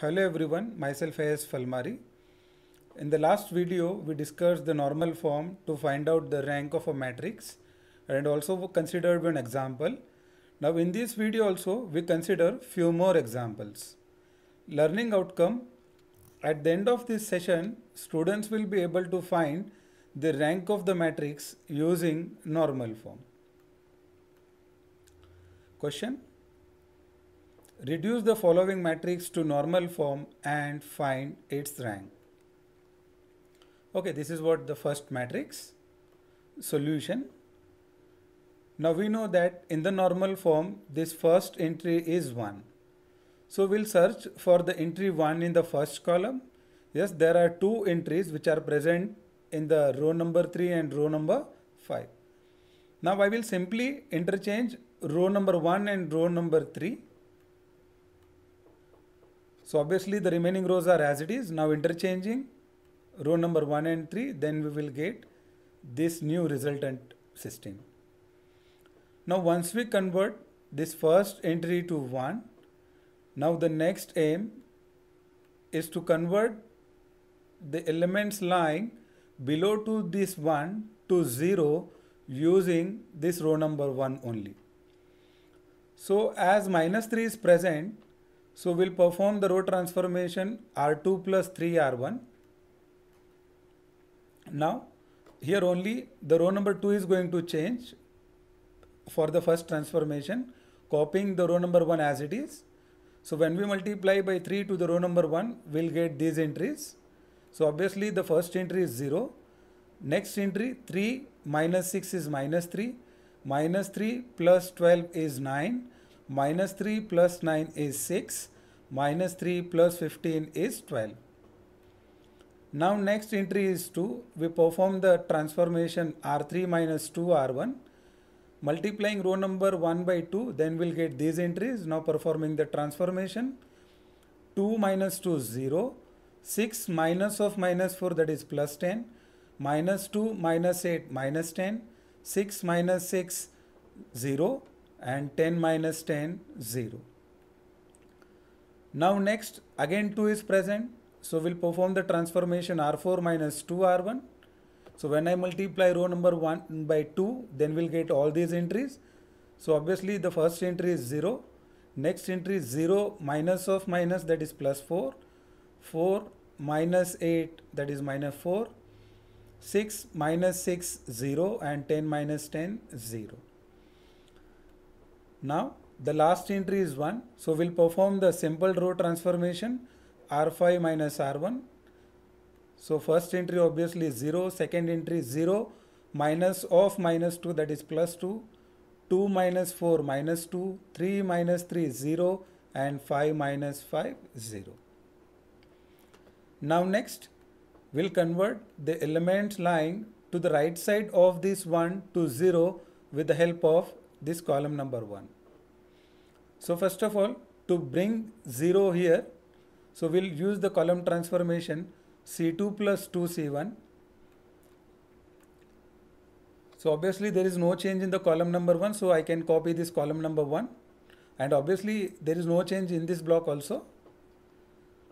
Hello everyone, myself A.S. Falmari. In the last video, we discussed the normal form to find out the rank of a matrix and also considered an example. Now in this video also, we consider few more examples. Learning outcome. At the end of this session, students will be able to find the rank of the matrix using normal form. Question Reduce the following matrix to normal form and find its rank. Okay, this is what the first matrix solution. Now we know that in the normal form, this first entry is 1. So we'll search for the entry 1 in the first column. Yes, there are two entries which are present in the row number 3 and row number 5. Now I will simply interchange row number 1 and row number 3 so obviously the remaining rows are as it is. Now interchanging row number 1 and 3 then we will get this new resultant system. Now once we convert this first entry to 1 now the next aim is to convert the elements lying below to this 1 to 0 using this row number 1 only. So as minus 3 is present so we'll perform the row transformation R2 plus 3R1. Now here only the row number 2 is going to change for the first transformation copying the row number 1 as it is. So when we multiply by 3 to the row number 1 we'll get these entries. So obviously the first entry is 0. Next entry 3 minus 6 is minus 3. Minus 3 plus 12 is 9 minus 3 plus 9 is 6, minus 3 plus 15 is 12. Now next entry is 2. We perform the transformation R3 minus 2 R1. Multiplying row number 1 by 2, then we'll get these entries. Now performing the transformation. 2 minus 2 is 0. 6 minus of minus 4 that is plus 10. Minus 2 minus 8 minus 10. 6 minus 6 0 and 10 minus 10 0 now next again 2 is present so we'll perform the transformation r4 minus 2r1 so when I multiply row number 1 by 2 then we'll get all these entries so obviously the first entry is 0 next entry is 0 minus of minus that is plus 4 4 minus 8 that is minus 4 6 minus 6 0 and 10 minus 10 0 now the last entry is 1. So we'll perform the simple row transformation R5 minus R1. So first entry obviously is 0, second entry is 0, minus of minus 2 that is plus 2, 2 minus 4 minus 2, 3 minus 3 is 0 and 5 minus 5 0. Now next we'll convert the element lying to the right side of this 1 to 0 with the help of this column number 1. So first of all to bring 0 here so we'll use the column transformation C2 plus 2C1. So obviously there is no change in the column number 1 so I can copy this column number 1 and obviously there is no change in this block also.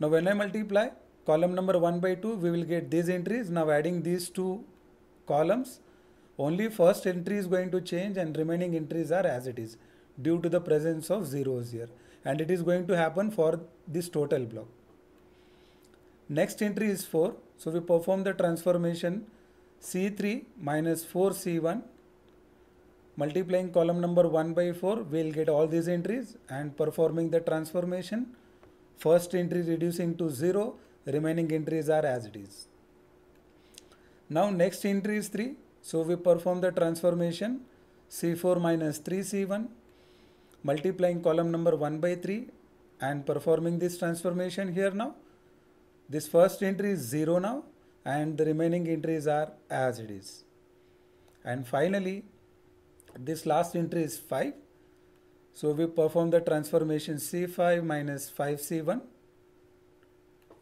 Now when I multiply column number 1 by 2 we will get these entries now adding these two columns only first entry is going to change and remaining entries are as it is due to the presence of zeros here and it is going to happen for this total block. Next entry is 4 so we perform the transformation C3 minus 4C1 multiplying column number 1 by 4 we'll get all these entries and performing the transformation first entry reducing to 0 remaining entries are as it is. Now next entry is 3 so we perform the transformation C4 minus 3C1 multiplying column number 1 by 3 and performing this transformation here now. This first entry is 0 now and the remaining entries are as it is. And finally, this last entry is 5. So we perform the transformation C5 minus 5C1.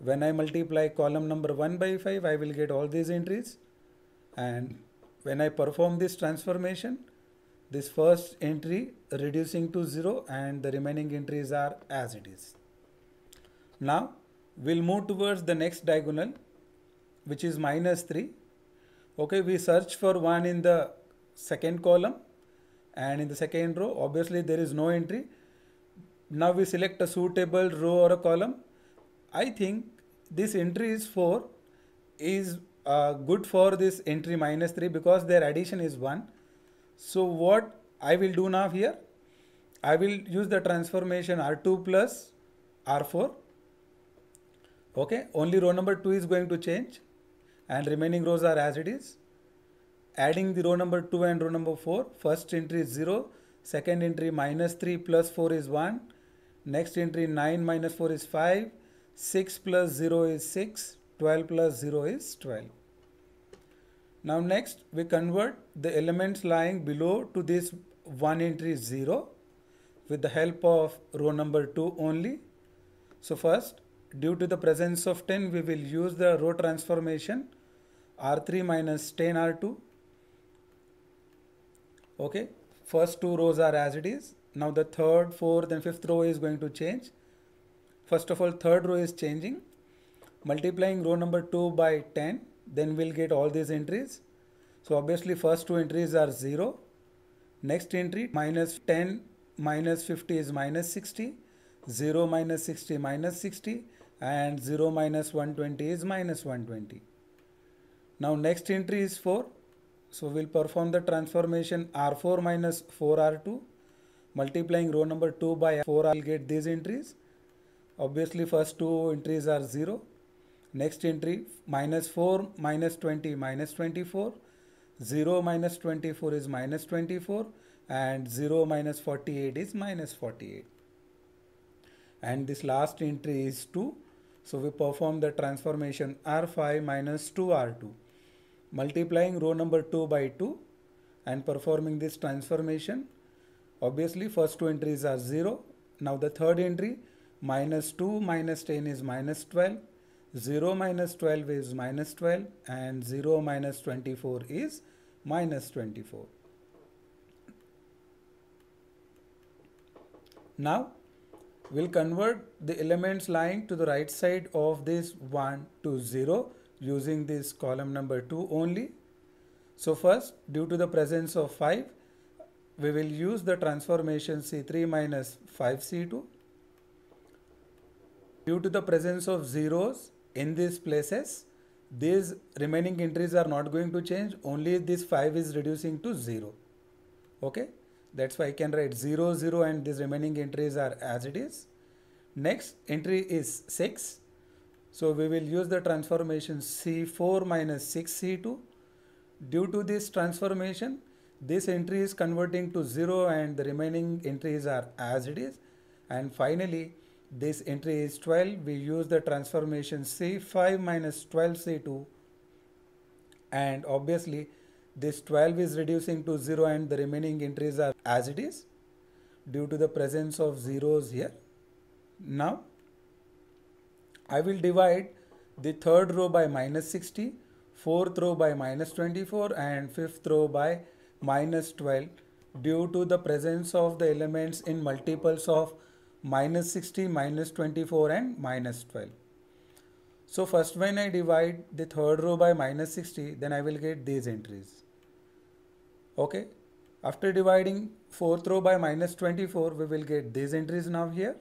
When I multiply column number 1 by 5, I will get all these entries. And when I perform this transformation, this first entry reducing to 0 and the remaining entries are as it is. Now we'll move towards the next diagonal which is minus 3. Okay, we search for 1 in the second column and in the second row obviously there is no entry. Now we select a suitable row or a column. I think this entry is 4 is uh, good for this entry minus 3 because their addition is 1. So what I will do now here, I will use the transformation R2 plus R4. Okay, only row number 2 is going to change and remaining rows are as it is. Adding the row number 2 and row number 4, first entry is 0, second entry minus 3 plus 4 is 1, next entry 9 minus 4 is 5, 6 plus 0 is 6, 12 plus 0 is 12. Now next we convert the elements lying below to this one entry 0 with the help of row number 2 only. So first due to the presence of 10 we will use the row transformation R3 minus 10 R2. Okay first two rows are as it is. Now the third, fourth and fifth row is going to change. First of all third row is changing multiplying row number 2 by 10 then we'll get all these entries so obviously first two entries are 0 next entry minus 10 minus 50 is minus 60 0 minus 60 minus 60 and 0 minus 120 is minus 120 now next entry is 4 so we'll perform the transformation r4 minus 4r2 multiplying row number 2 by 4 I'll get these entries obviously first two entries are 0 Next entry minus 4 minus 20 minus 24. 0 minus 24 is minus 24 and 0 minus 48 is minus 48. And this last entry is 2. So we perform the transformation R5 minus 2R2 multiplying row number 2 by 2 and performing this transformation. Obviously first two entries are 0. Now the third entry minus 2 minus 10 is minus 12 0 minus 12 is minus 12 and 0 minus 24 is minus 24. Now we'll convert the elements lying to the right side of this 1 to 0 using this column number 2 only. So first due to the presence of 5 we will use the transformation C3 minus 5C2. Due to the presence of zeros in these places these remaining entries are not going to change only this 5 is reducing to 0 okay that's why I can write 0 0 and these remaining entries are as it is next entry is 6 so we will use the transformation C4 minus 6C2 due to this transformation this entry is converting to 0 and the remaining entries are as it is and finally this entry is 12. We use the transformation C5 minus 12C2 and obviously this 12 is reducing to 0 and the remaining entries are as it is due to the presence of zeros here. Now I will divide the third row by minus 60, fourth row by minus 24 and fifth row by minus 12 due to the presence of the elements in multiples of minus 60, minus 24 and minus 12. So first when I divide the third row by minus 60, then I will get these entries. Okay. After dividing fourth row by minus 24, we will get these entries now here.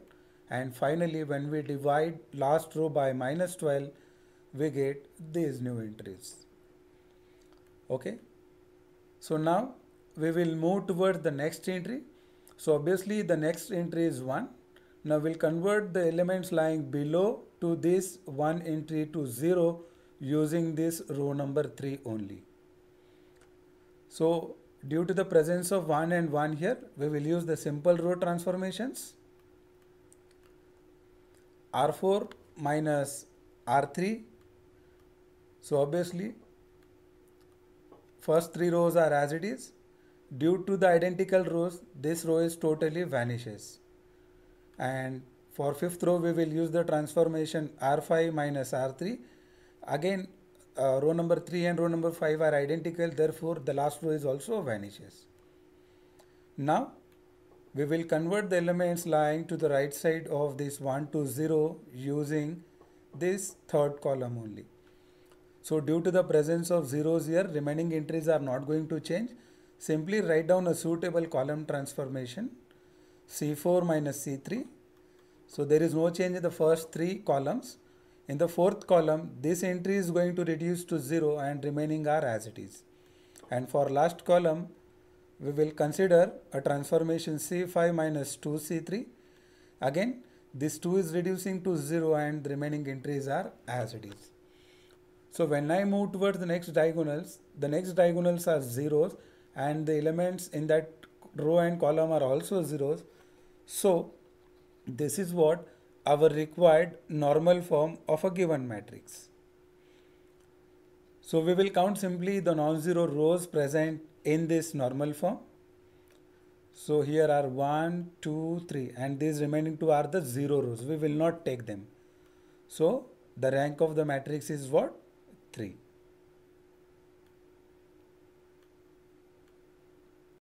And finally, when we divide last row by minus 12, we get these new entries. Okay. So now we will move towards the next entry. So obviously the next entry is 1 now we'll convert the elements lying below to this one entry to zero using this row number three only. So due to the presence of one and one here, we will use the simple row transformations. R4 minus R3. So obviously first three rows are as it is. Due to the identical rows, this row is totally vanishes and for fifth row we will use the transformation r5 minus r3 again uh, row number 3 and row number 5 are identical therefore the last row is also vanishes now we will convert the elements lying to the right side of this 1 to 0 using this third column only. So due to the presence of zeros here, remaining entries are not going to change. Simply write down a suitable column transformation C4 minus C3. So there is no change in the first three columns. In the fourth column, this entry is going to reduce to 0 and remaining are as it is. And for last column, we will consider a transformation C5 minus 2C3. Again, this 2 is reducing to 0 and the remaining entries are as it is. So when I move towards the next diagonals, the next diagonals are zeros and the elements in that row and column are also zeros. So this is what our required normal form of a given matrix. So we will count simply the non-zero rows present in this normal form. So here are 1, 2, 3 and these remaining two are the 0 rows. We will not take them. So the rank of the matrix is what? 3.